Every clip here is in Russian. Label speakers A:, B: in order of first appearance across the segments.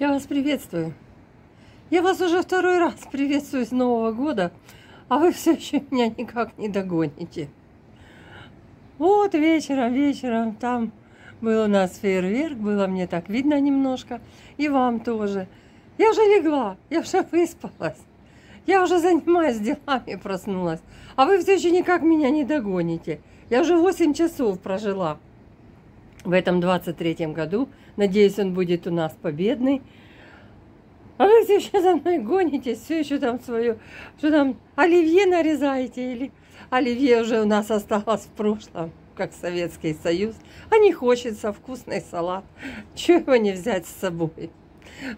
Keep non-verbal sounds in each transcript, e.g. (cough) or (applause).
A: Я вас приветствую. Я вас уже второй раз приветствую с Нового года, а вы все еще меня никак не догоните. Вот вечером, а вечером там был у нас фейерверк, было мне так видно немножко, и вам тоже. Я уже легла, я уже (laughs) выспалась, я уже занимаюсь делами, проснулась, а вы все еще никак меня не догоните. Я уже 8 часов прожила в этом 23-м году. Надеюсь, он будет у нас победный. А вы все еще за мной гонитесь, все еще там свое, что там, оливье нарезаете или... Оливье уже у нас осталось в прошлом, как Советский Союз. А не хочется вкусный салат. Чего не взять с собой?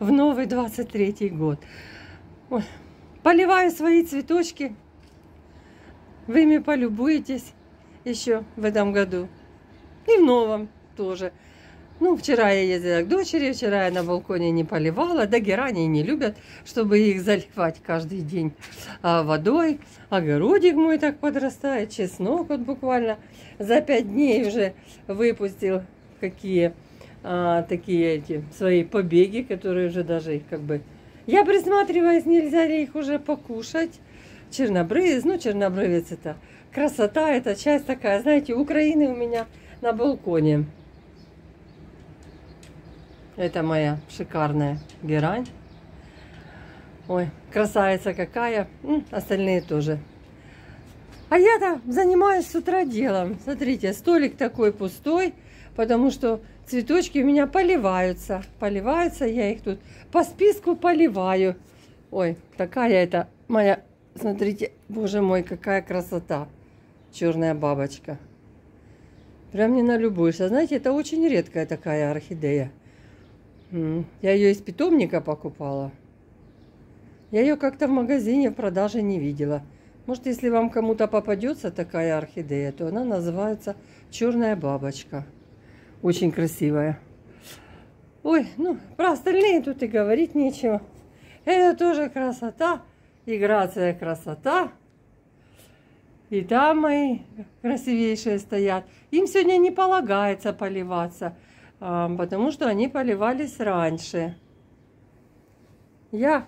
A: В новый 23-й год. Ой. Поливаю свои цветочки. Вы ими полюбуетесь еще в этом году. И в новом тоже. Ну, вчера я ездила к дочери, вчера я на балконе не поливала. Да, герани не любят, чтобы их заливать каждый день а, водой. Огородик мой так подрастает, чеснок вот буквально за пять дней уже выпустил. Какие а, такие эти свои побеги, которые уже даже их как бы... Я присматриваюсь, нельзя ли их уже покушать. Чернобрывец, ну чернобрывец это красота, это часть такая, знаете, Украины у меня на балконе. Это моя шикарная герань. Ой, красавица какая. Остальные тоже. А я-то занимаюсь с утра делом. Смотрите, столик такой пустой, потому что цветочки у меня поливаются. Поливаются, я их тут по списку поливаю. Ой, такая это моя, смотрите, боже мой, какая красота. Черная бабочка. Прям не налюбуешься. А знаете, это очень редкая такая орхидея. Я ее из питомника покупала. Я ее как-то в магазине в продаже не видела. Может, если вам кому-то попадется такая орхидея, то она называется черная бабочка. Очень красивая. Ой, ну, про остальные тут и говорить нечего. Это тоже красота. И грация красота. И там мои красивейшие стоят. Им сегодня не полагается поливаться. А, потому что они поливались раньше. Я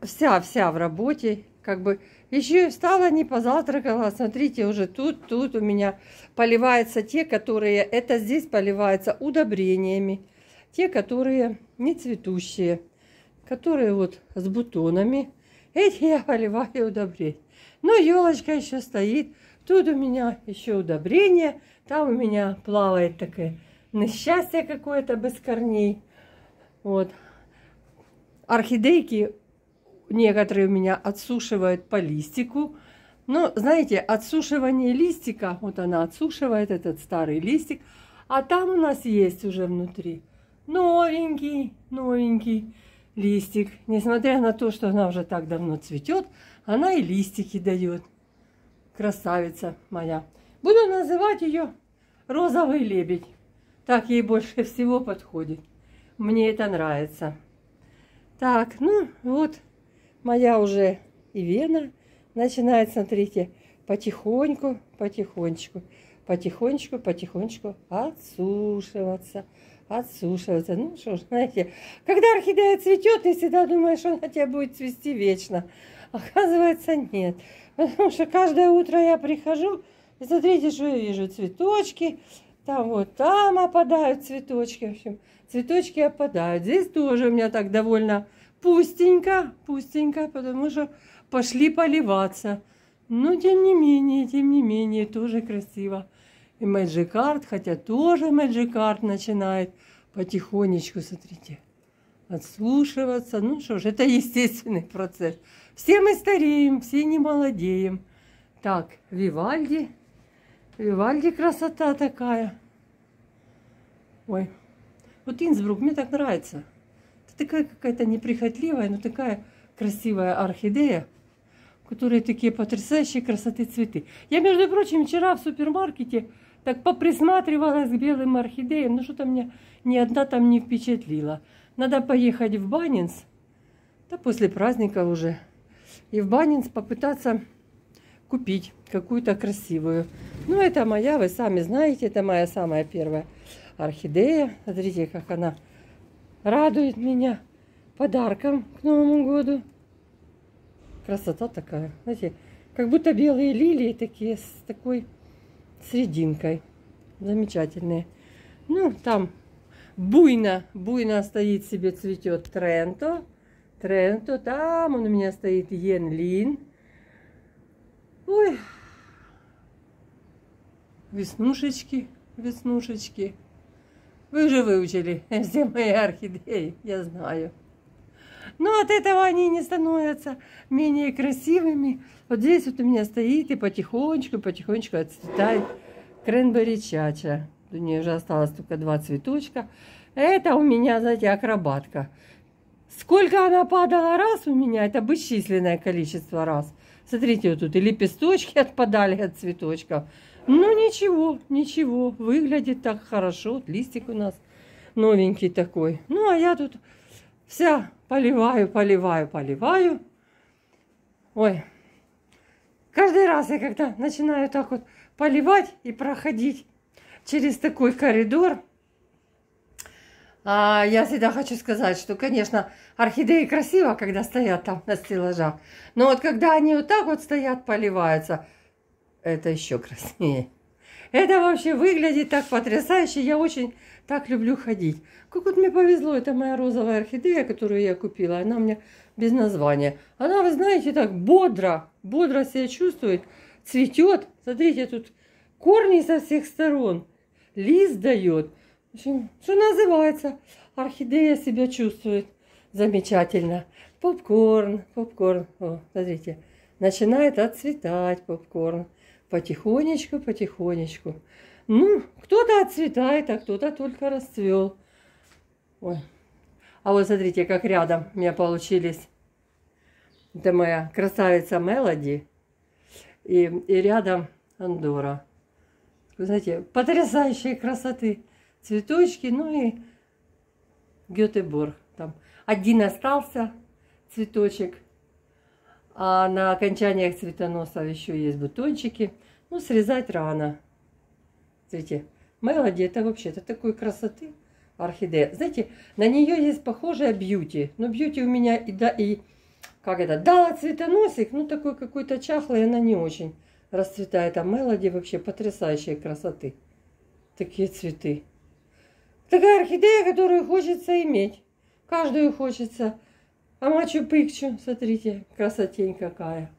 A: вся-вся в работе, как бы еще и встала, не позавтракала. Смотрите, уже тут, тут у меня поливаются те, которые, это здесь поливается удобрениями. Те, которые не цветущие, которые вот с бутонами. Эти я поливаю удобрения. Но ну, елочка еще стоит. Тут у меня еще удобрение. Там у меня плавает такая несчастье какое-то без корней. Вот. Орхидейки некоторые у меня отсушивают по листику. Но, ну, знаете, отсушивание листика, вот она отсушивает этот старый листик, а там у нас есть уже внутри новенький, новенький листик. Несмотря на то, что она уже так давно цветет, она и листики дает. Красавица моя. Буду называть ее розовый лебедь. Так ей больше всего подходит. Мне это нравится. Так, ну вот моя уже и вена начинает, смотрите, потихоньку, потихонечку, потихонечку, потихонечку отсушиваться, отсушиваться. Ну что ж, знаете, когда орхидея цветет, ты всегда думаешь, что она тебя будет цвести вечно. Оказывается, нет. Потому что каждое утро я прихожу, и смотрите, что я вижу, цветочки, там вот, там опадают цветочки, в общем, цветочки опадают. Здесь тоже у меня так довольно пустенько, пустенько, потому что пошли поливаться. Но, тем не менее, тем не менее, тоже красиво. И Мэджикард, хотя тоже Мэджикард начинает потихонечку, смотрите, отслушиваться. Ну что ж, это естественный процесс. Все мы стареем, все не молодеем. Так, Вивальди. Вивальди красота такая. Ой, вот Инсбрук, мне так нравится. Это такая какая-то неприхотливая, но такая красивая орхидея, у которой такие потрясающие красоты цветы. Я, между прочим, вчера в супермаркете так поприсматривалась к белым орхидеям, но что-то мне ни одна там не впечатлила. Надо поехать в Банинс, да после праздника уже, и в Банинс попытаться купить какую-то красивую. Ну, это моя, вы сами знаете, это моя самая первая орхидея. Смотрите, как она радует меня подарком к Новому году. Красота такая. Знаете, как будто белые лилии такие с такой серединкой. Замечательные. Ну, там буйно, буйно стоит себе цветет Тренто. Тренто, там он у меня стоит Йенлин. Лин Ой, веснушечки, веснушечки. Вы уже выучили (laughs) все мои орхидеи, я знаю. Но от этого они не становятся менее красивыми. Вот здесь вот у меня стоит и потихонечку, потихонечку отцветает кренбери чача. У нее уже осталось только два цветочка. Это у меня, знаете, акробатка. Сколько она падала раз у меня, это бесчисленное количество раз – Смотрите, вот тут и лепесточки (laughs) отпадали от цветочков. Ну, ничего, ничего, выглядит так хорошо. Вот листик у нас новенький такой. Ну, а я тут вся поливаю, поливаю, поливаю. Ой, каждый раз я когда начинаю так вот поливать и проходить через такой коридор, а я всегда хочу сказать, что, конечно, орхидеи красиво, когда стоят там на стеллажах. Но вот когда они вот так вот стоят, поливаются, это еще краснее. Это вообще выглядит так потрясающе. Я очень так люблю ходить. Как вот мне повезло, это моя розовая орхидея, которую я купила. Она у меня без названия. Она, вы знаете, так бодро, бодро себя чувствует. Цветет. Смотрите, тут корни со всех сторон. Лист дает общем, что называется, орхидея себя чувствует замечательно. Попкорн, попкорн, о, смотрите, начинает отцветать попкорн. Потихонечку, потихонечку. Ну, кто-то отцветает, а кто-то только расцвел. Ой. А вот смотрите, как рядом у меня получились. Это моя красавица Мелоди. И, и рядом Андора. Вы знаете, потрясающей красоты цветочки, ну и Гетеборг там. Один остался цветочек, а на окончаниях цветоносов еще есть бутончики. Ну, срезать рано. Цвете. Мелоди это вообще-то такой красоты орхидея. Знаете, на нее есть похожая бьюти. Но бьюти у меня и да, и как это, дала цветоносик, ну такой какой-то чахлый, она не очень расцветает. А Мелоди вообще потрясающей красоты. Такие цветы. Такая орхидея, которую хочется иметь. Каждую хочется. А Мачу-Пикчу, смотрите, красотень какая.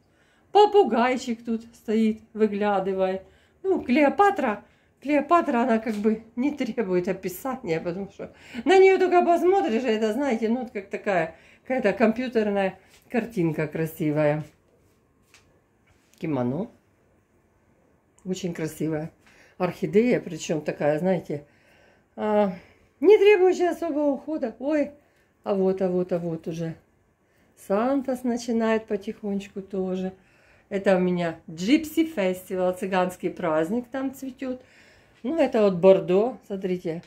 A: Попугайчик тут стоит, выглядывай. Ну, Клеопатра, Клеопатра, она как бы не требует описания, потому что на нее только посмотришь, а это, знаете, ну, как такая, какая-то компьютерная картинка красивая. Кимоно. Очень красивая орхидея, причем такая, знаете, а, не требующие особого ухода. Ой, а вот, а вот, а вот уже. Сантос начинает потихонечку тоже. Это у меня Джипси Фестивал, цыганский праздник там цветет. Ну, это вот Бордо, смотрите.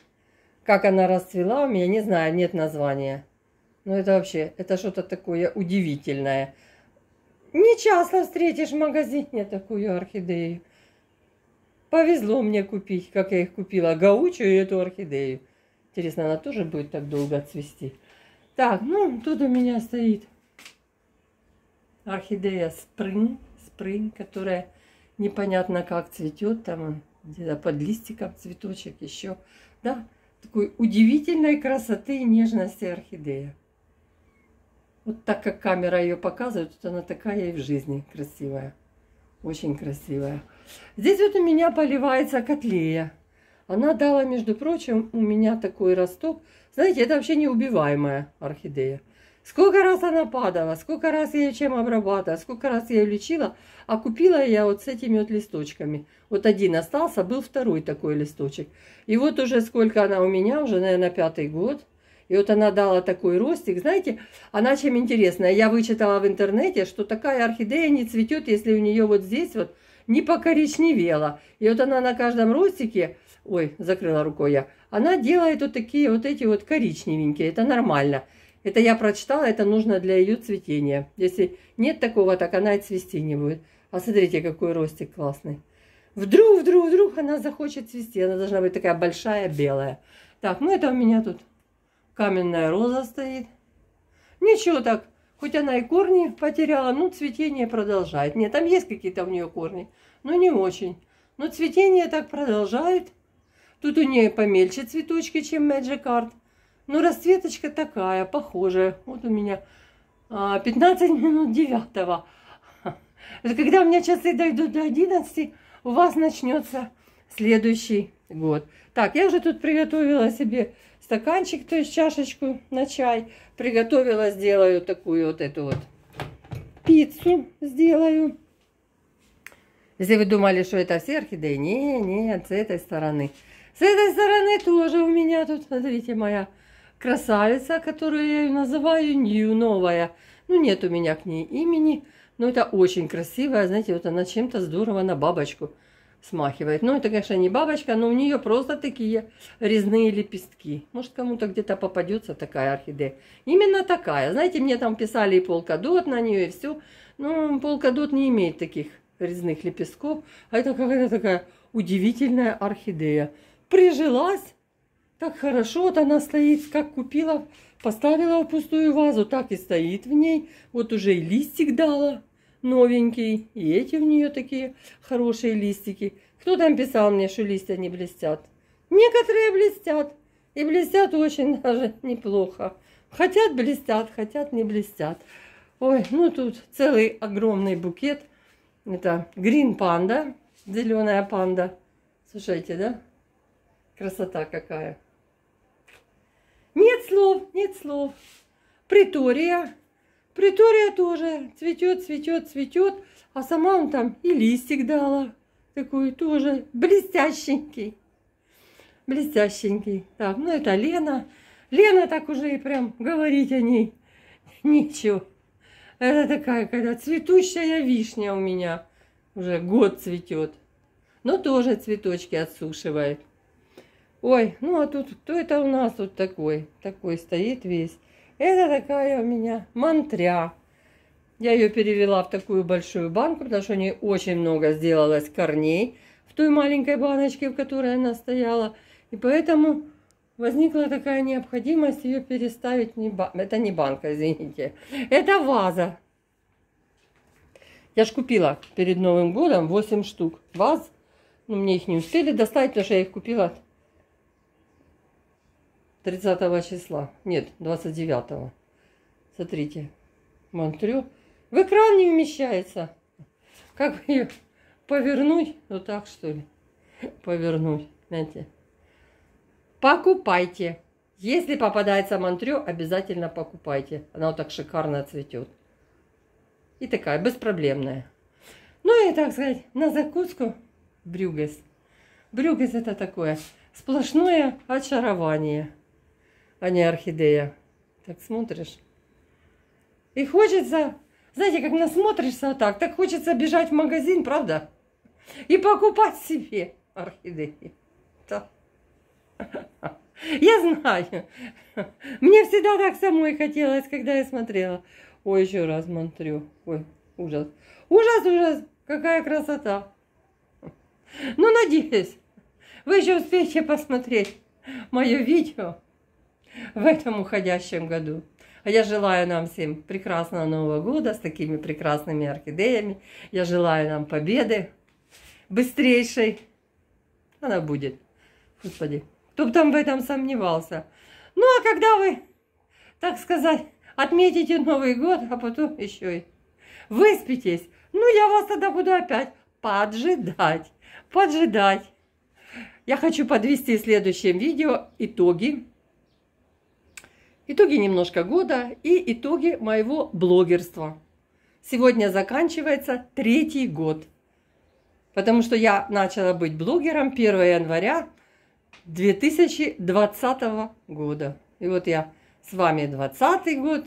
A: Как она расцвела у меня, не знаю, нет названия. Но ну, это вообще, это что-то такое удивительное. Не часто встретишь в магазине такую орхидею. Повезло мне купить, как я их купила, гаучу и эту орхидею. Интересно, она тоже будет так долго цвести? Так, ну, тут у меня стоит орхидея спринг, спринг, которая непонятно как цветет, там где-то под листиком цветочек еще, да, такой удивительной красоты и нежности орхидея. Вот так как камера ее показывает, вот она такая и в жизни красивая, очень красивая. Здесь вот у меня поливается котлея. Она дала, между прочим, у меня такой росток. Знаете, это вообще неубиваемая орхидея. Сколько раз она падала, сколько раз я ее чем обрабатывала, сколько раз я ее лечила, а купила я вот с этими вот листочками. Вот один остался, был второй такой листочек. И вот уже сколько она у меня, уже, наверное, пятый год. И вот она дала такой ростик. Знаете, она чем интересная? Я вычитала в интернете, что такая орхидея не цветет, если у нее вот здесь вот не покоричневела. И вот она на каждом ростике, ой, закрыла рукой я, она делает вот такие вот эти вот коричневенькие. Это нормально. Это я прочитала, это нужно для ее цветения. Если нет такого, так она и цвести не будет. А смотрите, какой ростик классный. Вдруг, вдруг, вдруг она захочет цвести. Она должна быть такая большая, белая. Так, ну это у меня тут каменная роза стоит. Ничего так, Хоть она и корни потеряла, но цветение продолжает. Нет, там есть какие-то у нее корни, но не очень. Но цветение так продолжает. Тут у нее помельче цветочки, чем Magic Art. Но расцветочка такая, похожая. Вот у меня 15 а, минут 9. (laughs) Когда у меня часы дойдут до 11, у вас начнется следующий вот. Так, я уже тут приготовила себе стаканчик, то есть чашечку на чай. Приготовила, сделаю такую вот эту вот пиццу сделаю. Если вы думали, что это все орхидеи, нет, не, с этой стороны. С этой стороны тоже у меня тут, смотрите, моя красавица, которую я называю Нью, новая. Ну, нет у меня к ней имени, но это очень красивая, знаете, вот она чем-то здорово на бабочку смахивает. Ну, это, конечно, не бабочка, но у нее просто такие резные лепестки. Может, кому-то где-то попадется такая орхидея. Именно такая. Знаете, мне там писали и полкадот на нее, и все. Ну, полкадот не имеет таких резных лепестков. А это какая-то такая удивительная орхидея. Прижилась. Так хорошо, вот она стоит, как купила, поставила в пустую вазу, так и стоит в ней. Вот уже и листик дала новенький, и эти у нее такие хорошие листики. Кто там писал мне, что листья не блестят? Некоторые блестят, и блестят очень (laughs) даже неплохо. Хотят блестят, хотят не блестят. Ой, ну тут целый огромный букет. Это green panda зеленая панда. Слушайте, да? Красота какая. Нет слов, нет слов. Притория Притория тоже цветет, цветет, цветет. А сама он там и листик дала. Такой тоже блестященький. Блестященький. Так, ну это Лена. Лена так уже и прям говорить о ней (laughs) ничего. Это такая, когда цветущая вишня у меня. Уже год цветет. Но тоже цветочки отсушивает. Ой, ну а тут кто это у нас вот такой? Такой стоит весь. Это такая у меня мантря. Я ее перевела в такую большую банку, потому что у нее очень много сделалось корней в той маленькой баночке, в которой она стояла. И поэтому возникла такая необходимость ее переставить. Не ба... Это не банка, извините. Это ваза. Я ж купила перед Новым годом 8 штук ваз. Но мне их не успели достать, потому что я их купила 30 числа. Нет, 29. -го. Смотрите. Монтрю. В экран не вмещается. Как ее повернуть? Вот ну так, что ли? Повернуть. Знаете. Покупайте. Если попадается монтрю, обязательно покупайте. Она вот так шикарно цветет. И такая беспроблемная. Ну и, так сказать, на закуску брюгес. Брюгес это такое сплошное очарование а не орхидея. Так смотришь. И хочется, знаете, как насмотришься так, так хочется бежать в магазин, правда? И покупать себе орхидеи. Да. Я знаю. Мне всегда так самой хотелось, когда я смотрела. Ой, еще раз смотрю. Ой, ужас. Ужас, ужас. Какая красота. Ну, надеюсь, вы еще успеете посмотреть мое видео в этом уходящем году. А я желаю нам всем прекрасного Нового года с такими прекрасными орхидеями. Я желаю нам победы быстрейшей. Она будет. Господи, кто бы там в этом сомневался. Ну, а когда вы, так сказать, отметите Новый год, а потом еще и выспитесь, ну, я вас тогда буду опять поджидать, поджидать. Я хочу подвести в следующем видео итоги итоги немножко года и итоги моего блогерства. Сегодня заканчивается третий год, потому что я начала быть блогером 1 января 2020 года. И вот я с вами 20 год,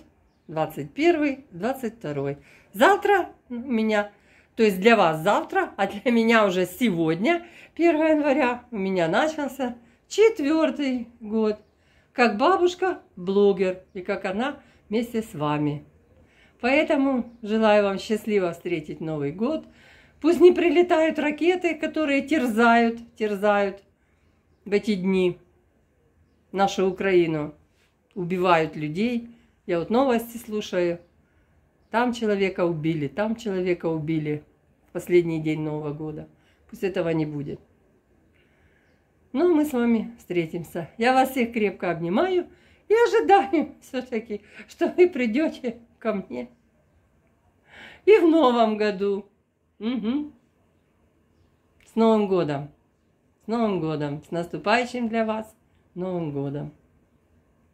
A: 21, 22. Завтра у меня, то есть для вас завтра, а для меня уже сегодня, 1 января, у меня начался четвертый год – как бабушка-блогер и как она вместе с вами. Поэтому желаю вам счастливо встретить Новый год. Пусть не прилетают ракеты, которые терзают, терзают в эти дни нашу Украину. Убивают людей. Я вот новости слушаю. Там человека убили, там человека убили в последний день Нового года. Пусть этого не будет. Ну, мы с вами встретимся. Я вас всех крепко обнимаю и ожидаю (laughs) все-таки, что вы придете ко мне. И в новом году. Угу. С Новым годом! С Новым годом! С наступающим для вас Новым годом!